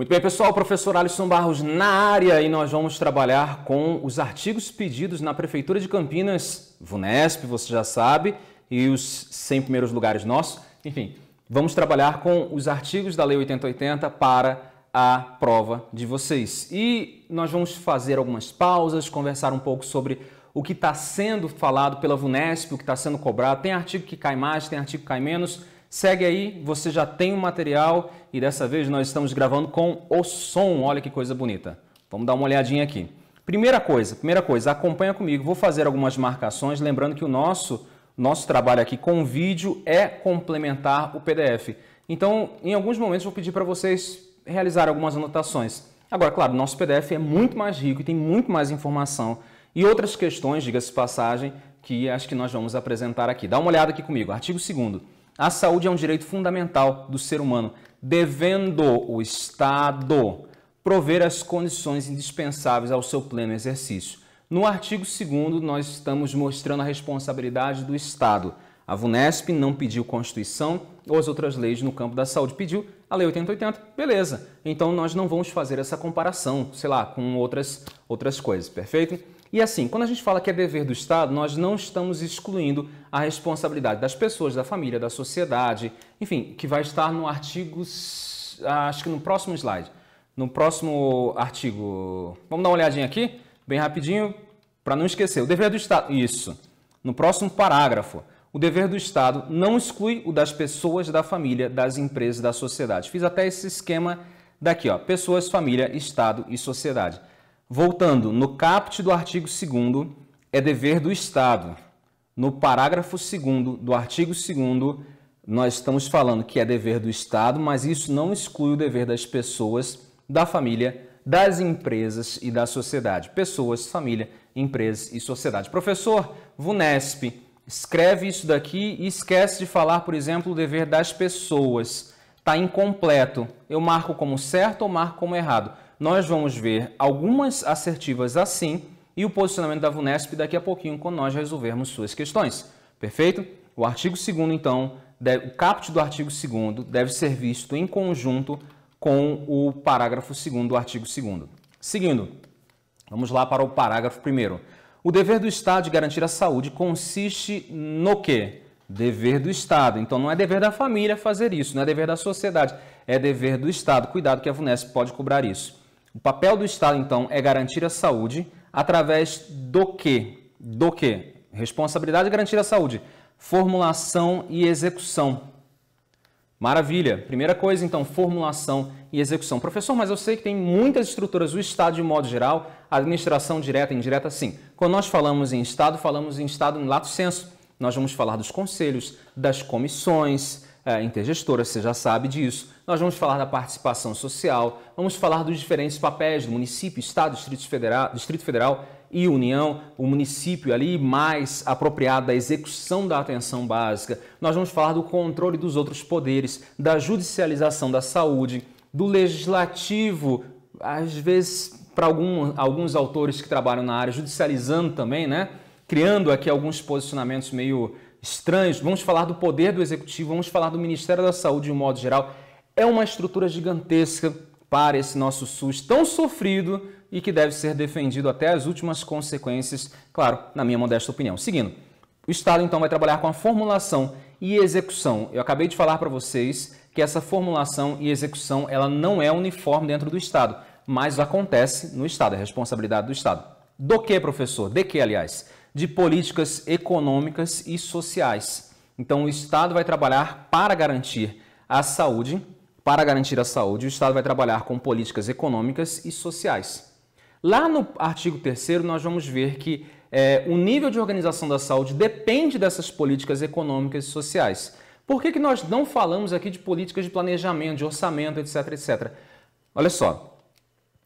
Muito bem, pessoal, o professor Alisson Barros na área e nós vamos trabalhar com os artigos pedidos na Prefeitura de Campinas, VUNESP, você já sabe, e os 100 primeiros lugares nossos. Enfim, vamos trabalhar com os artigos da Lei 8080 para a prova de vocês. E nós vamos fazer algumas pausas, conversar um pouco sobre o que está sendo falado pela VUNESP, o que está sendo cobrado. Tem artigo que cai mais, tem artigo que cai menos. Segue aí, você já tem o material e dessa vez nós estamos gravando com o som. Olha que coisa bonita. Vamos dar uma olhadinha aqui. Primeira coisa, primeira coisa, acompanha comigo. Vou fazer algumas marcações, lembrando que o nosso nosso trabalho aqui com vídeo é complementar o PDF. Então, em alguns momentos vou pedir para vocês realizar algumas anotações. Agora, claro, nosso PDF é muito mais rico e tem muito mais informação e outras questões, diga-se passagem, que acho que nós vamos apresentar aqui. Dá uma olhada aqui comigo. Artigo 2 a saúde é um direito fundamental do ser humano, devendo o Estado prover as condições indispensáveis ao seu pleno exercício. No artigo 2, nós estamos mostrando a responsabilidade do Estado. A VUNESP não pediu Constituição ou as outras leis no campo da saúde. Pediu a Lei 8080, beleza. Então nós não vamos fazer essa comparação, sei lá, com outras, outras coisas, perfeito? E assim, quando a gente fala que é dever do Estado, nós não estamos excluindo a responsabilidade das pessoas, da família, da sociedade, enfim, que vai estar no artigo, acho que no próximo slide, no próximo artigo. Vamos dar uma olhadinha aqui, bem rapidinho, para não esquecer. O dever do Estado, isso. No próximo parágrafo, o dever do Estado não exclui o das pessoas, da família, das empresas, da sociedade. Fiz até esse esquema daqui, ó, pessoas, família, Estado e sociedade. Voltando, no caput do artigo 2 é dever do Estado. No parágrafo 2 do artigo 2 nós estamos falando que é dever do Estado, mas isso não exclui o dever das pessoas, da família, das empresas e da sociedade. Pessoas, família, empresas e sociedade. Professor, VUNESP, escreve isso daqui e esquece de falar, por exemplo, o dever das pessoas. Está incompleto. Eu marco como certo ou marco como errado? nós vamos ver algumas assertivas assim e o posicionamento da VUNESP daqui a pouquinho quando nós resolvermos suas questões. Perfeito? O artigo 2 então, deve, o caput do artigo 2 deve ser visto em conjunto com o parágrafo 2 do artigo 2 Seguindo, vamos lá para o parágrafo 1 O dever do Estado de garantir a saúde consiste no quê? Dever do Estado. Então não é dever da família fazer isso, não é dever da sociedade, é dever do Estado. Cuidado que a VUNESP pode cobrar isso. O papel do Estado, então, é garantir a saúde através do que? Do quê? Responsabilidade de garantir a saúde. Formulação e execução. Maravilha. Primeira coisa, então, formulação e execução. Professor, mas eu sei que tem muitas estruturas do Estado de modo geral, administração direta e indireta, sim. Quando nós falamos em Estado, falamos em Estado em lato senso. Nós vamos falar dos conselhos, das comissões, é, intergestora, você já sabe disso. Nós vamos falar da participação social, vamos falar dos diferentes papéis do município, Estado, Distrito Federal, Distrito Federal e União, o município ali mais apropriado da execução da atenção básica. Nós vamos falar do controle dos outros poderes, da judicialização da saúde, do legislativo, às vezes para algum, alguns autores que trabalham na área, judicializando também, né? Criando aqui alguns posicionamentos meio estranhos. Vamos falar do poder do executivo, vamos falar do Ministério da Saúde de um modo geral. É uma estrutura gigantesca para esse nosso SUS tão sofrido e que deve ser defendido até as últimas consequências, claro, na minha modesta opinião. Seguindo, o Estado então vai trabalhar com a formulação e execução. Eu acabei de falar para vocês que essa formulação e execução ela não é uniforme dentro do Estado, mas acontece no Estado, é responsabilidade do Estado. Do que, professor? De que, aliás? de políticas econômicas e sociais. Então, o Estado vai trabalhar para garantir a saúde, para garantir a saúde, o Estado vai trabalhar com políticas econômicas e sociais. Lá no artigo 3 nós vamos ver que é, o nível de organização da saúde depende dessas políticas econômicas e sociais. Por que, que nós não falamos aqui de políticas de planejamento, de orçamento, etc, etc? Olha só,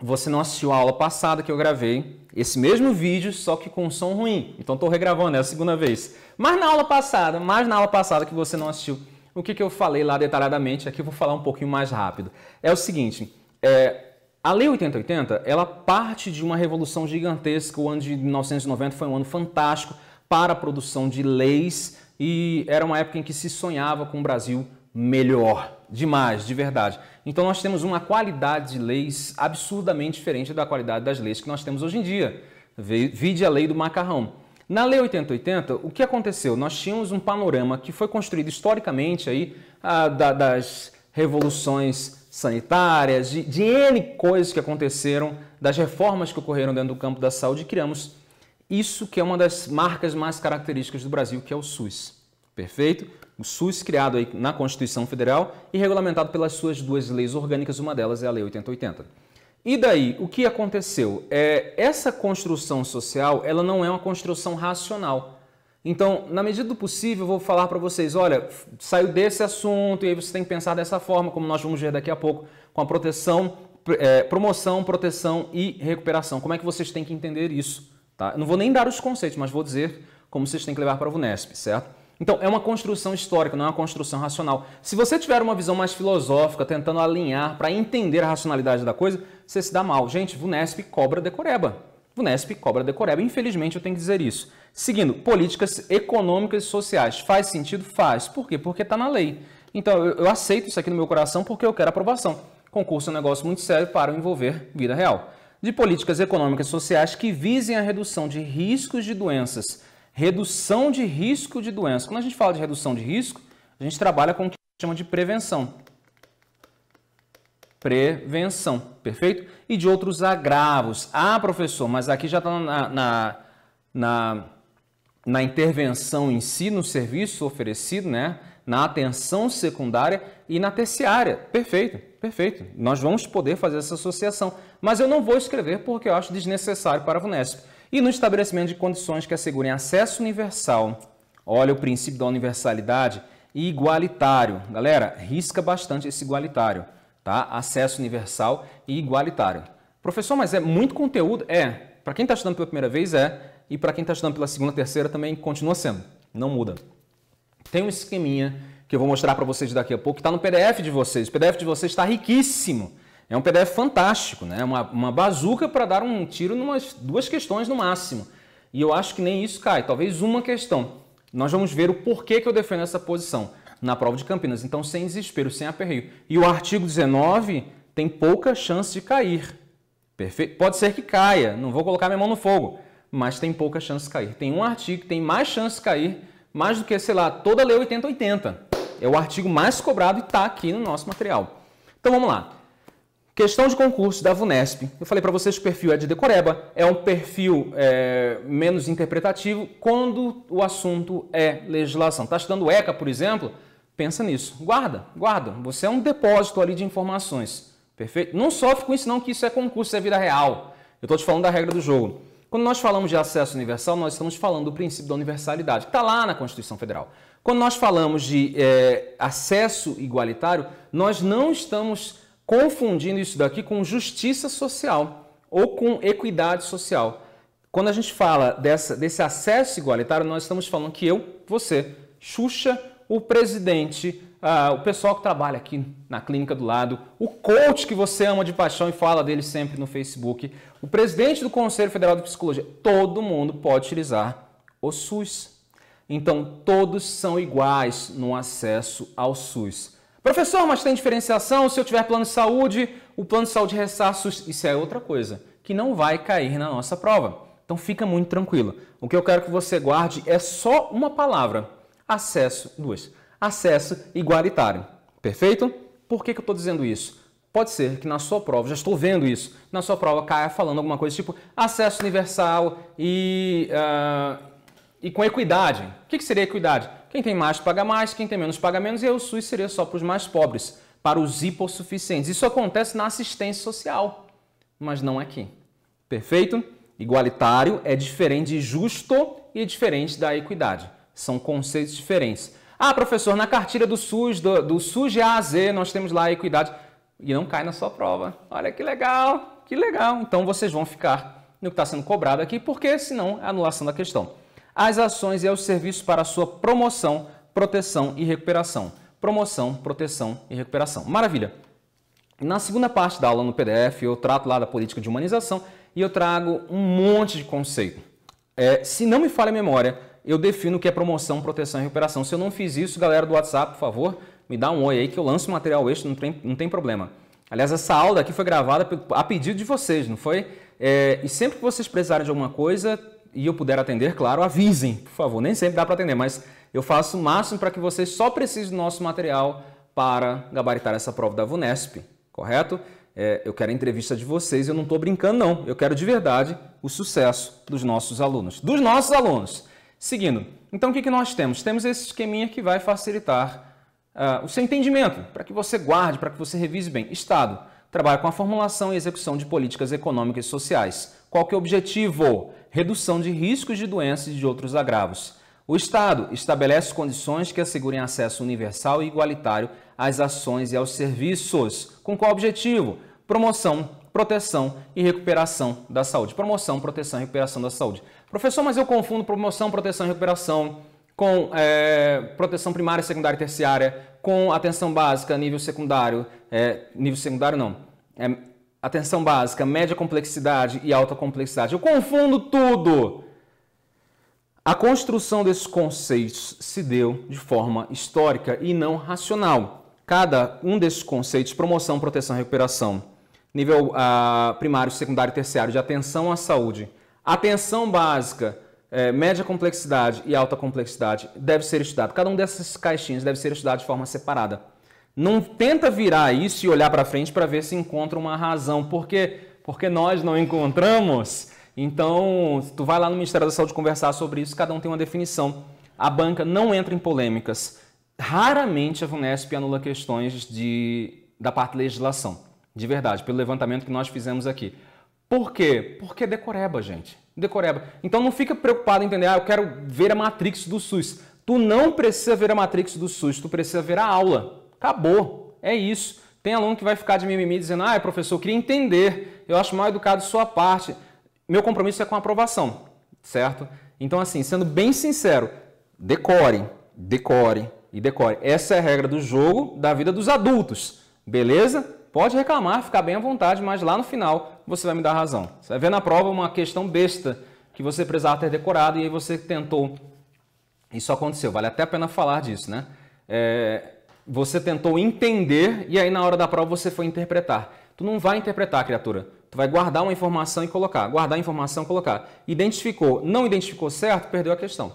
você não assistiu a aula passada que eu gravei esse mesmo vídeo, só que com som ruim. Então estou regravando, é a segunda vez. Mas na aula passada, mas na aula passada que você não assistiu, o que, que eu falei lá detalhadamente, aqui eu vou falar um pouquinho mais rápido. É o seguinte, é, a Lei 8080, ela parte de uma revolução gigantesca, o ano de 1990 foi um ano fantástico para a produção de leis e era uma época em que se sonhava com um Brasil melhor, demais, de verdade. Então nós temos uma qualidade de leis absurdamente diferente da qualidade das leis que nós temos hoje em dia. Vide a lei do macarrão. Na Lei 8080, o que aconteceu? Nós tínhamos um panorama que foi construído historicamente aí a, ah, da, das revoluções sanitárias, de, de N coisas que aconteceram, das reformas que ocorreram dentro do campo da saúde e criamos isso que é uma das marcas mais características do Brasil, que é o SUS. Perfeito? O SUS criado aí na Constituição Federal e regulamentado pelas suas duas leis orgânicas, uma delas é a Lei 8080. E daí, o que aconteceu? É, essa construção social, ela não é uma construção racional. Então, na medida do possível, eu vou falar para vocês, olha, saiu desse assunto e aí você tem que pensar dessa forma, como nós vamos ver daqui a pouco, com a proteção, é, promoção, proteção e recuperação. Como é que vocês têm que entender isso? Tá? Eu não vou nem dar os conceitos, mas vou dizer como vocês têm que levar para a VUNESP, certo? Então, é uma construção histórica, não é uma construção racional. Se você tiver uma visão mais filosófica, tentando alinhar para entender a racionalidade da coisa, você se dá mal. Gente, Vunesp cobra decoreba. Vunesp cobra decoreba. Infelizmente, eu tenho que dizer isso. Seguindo, políticas econômicas e sociais. Faz sentido? Faz. Por quê? Porque está na lei. Então, eu, eu aceito isso aqui no meu coração porque eu quero aprovação. Concurso é um negócio muito sério para envolver vida real. De políticas econômicas e sociais que visem a redução de riscos de doenças redução de risco de doença. Quando a gente fala de redução de risco, a gente trabalha com o que chama de prevenção. Prevenção, perfeito? E de outros agravos. Ah, professor, mas aqui já está na, na, na, na intervenção em si, no serviço oferecido, né? na atenção secundária e na terciária. Perfeito, perfeito. Nós vamos poder fazer essa associação. Mas eu não vou escrever porque eu acho desnecessário para a VUNESP e no estabelecimento de condições que assegurem acesso universal. Olha o princípio da universalidade e igualitário. Galera, risca bastante esse igualitário, tá? Acesso universal e igualitário. Professor, mas é muito conteúdo? É. Para quem está estudando pela primeira vez, é. E para quem está estudando pela segunda, terceira, também continua sendo. Não muda. Tem um esqueminha que eu vou mostrar para vocês daqui a pouco, que está no PDF de vocês. O PDF de vocês está riquíssimo. É um PDF fantástico, né? Uma, uma bazuca para dar um tiro em duas questões no máximo. E eu acho que nem isso cai, talvez uma questão. Nós vamos ver o porquê que eu defendo essa posição na prova de Campinas. Então, sem desespero, sem aperreio. E o artigo 19 tem pouca chance de cair. Perfeito? Pode ser que caia, não vou colocar minha mão no fogo, mas tem pouca chance de cair. Tem um artigo que tem mais chance de cair, mais do que, sei lá, toda a lei 8080. É o artigo mais cobrado e está aqui no nosso material. Então vamos lá. Questão de concurso da VUNESP. Eu falei para vocês que o perfil é de decoreba, é um perfil é, menos interpretativo quando o assunto é legislação. Está estudando ECA, por exemplo? Pensa nisso. Guarda, guarda. Você é um depósito ali de informações. Perfeito? Não sofre com isso não, que isso é concurso, isso é vida real. Eu estou te falando da regra do jogo. Quando nós falamos de acesso universal, nós estamos falando do princípio da universalidade, que está lá na Constituição Federal. Quando nós falamos de é, acesso igualitário, nós não estamos confundindo isso daqui com justiça social ou com equidade social. Quando a gente fala dessa, desse acesso igualitário, nós estamos falando que eu, você, Xuxa, o presidente, ah, o pessoal que trabalha aqui na clínica do lado, o coach que você ama de paixão e fala dele sempre no Facebook, o presidente do Conselho Federal de Psicologia, todo mundo pode utilizar o SUS. Então, todos são iguais no acesso ao SUS. Professor, mas tem diferenciação? Se eu tiver plano de saúde, o plano de saúde ressarça. Isso é outra coisa que não vai cair na nossa prova. Então fica muito tranquilo. O que eu quero que você guarde é só uma palavra: acesso, duas. Acesso igualitário. Perfeito? Por que, que eu estou dizendo isso? Pode ser que na sua prova, já estou vendo isso, na sua prova caia falando alguma coisa tipo acesso universal e, uh, e com equidade. O que, que seria equidade? Quem tem mais paga mais, quem tem menos paga menos, e aí o SUS seria só para os mais pobres, para os hipossuficientes. Isso acontece na assistência social, mas não aqui. Perfeito? Igualitário é diferente de justo e é diferente da equidade. São conceitos diferentes. Ah, professor, na cartilha do SUS, do, do SUS A a Z, nós temos lá a equidade e não cai na sua prova. Olha que legal, que legal. Então vocês vão ficar no que está sendo cobrado aqui, porque senão é anulação da questão as ações e aos serviços para sua promoção, proteção e recuperação. Promoção, proteção e recuperação. Maravilha! Na segunda parte da aula no PDF, eu trato lá da política de humanização e eu trago um monte de conceito. É, se não me falha a memória, eu defino o que é promoção, proteção e recuperação. Se eu não fiz isso, galera do WhatsApp, por favor, me dá um oi aí que eu lanço material extra, não tem, não tem problema. Aliás, essa aula aqui foi gravada a pedido de vocês, não foi? É, e sempre que vocês precisarem de alguma coisa, e eu puder atender, claro, avisem, por favor. Nem sempre dá para atender, mas eu faço o máximo para que vocês só precisem do nosso material para gabaritar essa prova da VUNESP, correto? É, eu quero a entrevista de vocês, eu não estou brincando não, eu quero de verdade o sucesso dos nossos alunos. Dos nossos alunos! Seguindo, então o que, que nós temos? Temos esse esqueminha que vai facilitar uh, o seu entendimento, para que você guarde, para que você revise bem. Estado, trabalha com a formulação e execução de políticas econômicas e sociais. Qual que é o objetivo? redução de riscos de doenças e de outros agravos. O Estado estabelece condições que assegurem acesso universal e igualitário às ações e aos serviços. Com qual objetivo? Promoção, proteção e recuperação da saúde. Promoção, proteção e recuperação da saúde. Professor, mas eu confundo promoção, proteção e recuperação com é, proteção primária, secundária e terciária, com atenção básica, nível secundário, é, nível secundário não, é, atenção básica, média complexidade e alta complexidade. Eu confundo tudo! A construção desses conceitos se deu de forma histórica e não racional. Cada um desses conceitos, promoção, proteção, recuperação, nível ah, primário, secundário e terciário de atenção à saúde, atenção básica, eh, média complexidade e alta complexidade, deve ser estudado. Cada um dessas caixinhas deve ser estudado de forma separada não tenta virar isso e olhar para frente para ver se encontra uma razão, porque porque nós não encontramos. Então, tu vai lá no Ministério da Saúde conversar sobre isso, cada um tem uma definição. A banca não entra em polêmicas. Raramente a Vunesp anula questões de, da parte de legislação, de verdade, pelo levantamento que nós fizemos aqui. Por quê? Porque decoreba, gente. Decoreba. Então não fica preocupado em entender, ah, eu quero ver a matrix do SUS. Tu não precisa ver a matrix do SUS, tu precisa ver a aula. Acabou, é isso. Tem aluno que vai ficar de mimimi dizendo, ah, é professor, eu queria entender, eu acho mal educado sua parte. Meu compromisso é com a aprovação, certo? Então, assim, sendo bem sincero, decore, decore e decore. Essa é a regra do jogo da vida dos adultos, beleza? Pode reclamar, ficar bem à vontade, mas lá no final você vai me dar razão. Você vai ver na prova uma questão besta que você precisava ter decorado e aí você tentou. Isso aconteceu, vale até a pena falar disso, né? É, você tentou entender e aí na hora da prova você foi interpretar. Tu não vai interpretar criatura. Tu vai guardar uma informação e colocar. Guardar a informação e colocar. Identificou, não identificou certo, perdeu a questão.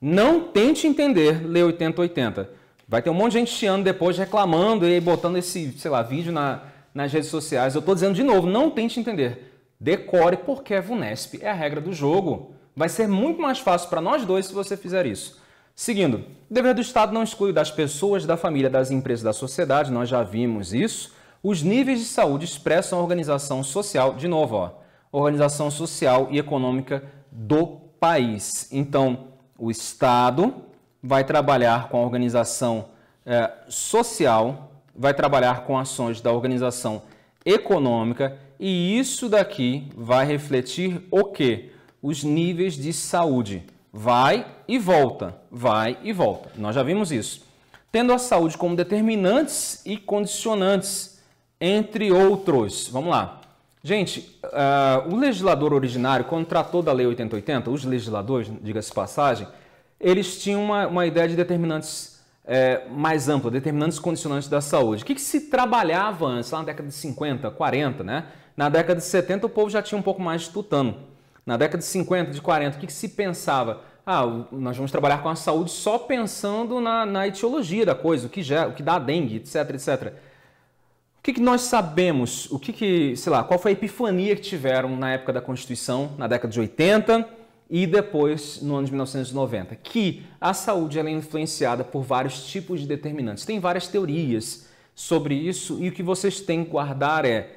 Não tente entender, lê 80-80. Vai ter um monte de gente chiando depois, reclamando e botando esse, sei lá, vídeo na, nas redes sociais. Eu estou dizendo de novo, não tente entender. Decore porque é VUNESP, é a regra do jogo. Vai ser muito mais fácil para nós dois se você fizer isso. Seguindo, o dever do Estado não exclui das pessoas, da família, das empresas, da sociedade, nós já vimos isso. Os níveis de saúde expressam a organização social, de novo, ó, organização social e econômica do país. Então, o Estado vai trabalhar com a organização eh, social, vai trabalhar com ações da organização econômica e isso daqui vai refletir o quê? Os níveis de saúde Vai e volta, vai e volta. Nós já vimos isso. Tendo a saúde como determinantes e condicionantes, entre outros. Vamos lá. Gente, uh, o legislador originário, quando tratou da Lei 8080, os legisladores, diga-se passagem, eles tinham uma, uma ideia de determinantes é, mais ampla, determinantes condicionantes da saúde. O que, que, se trabalhava antes, lá na década de 50, 40, né? Na década de 70, o povo já tinha um pouco mais de tutano. Na década de 50, de 40, o que, que se pensava? Ah, nós vamos trabalhar com a saúde só pensando na, na etiologia da coisa, o que, gera, o que dá dengue, etc, etc. O que, que, nós sabemos? O que, que, sei lá, qual foi a epifania que tiveram na época da Constituição, na década de 80 e depois no ano de 1990? Que a saúde é influenciada por vários tipos de determinantes. Tem várias teorias sobre isso e o que vocês têm que guardar é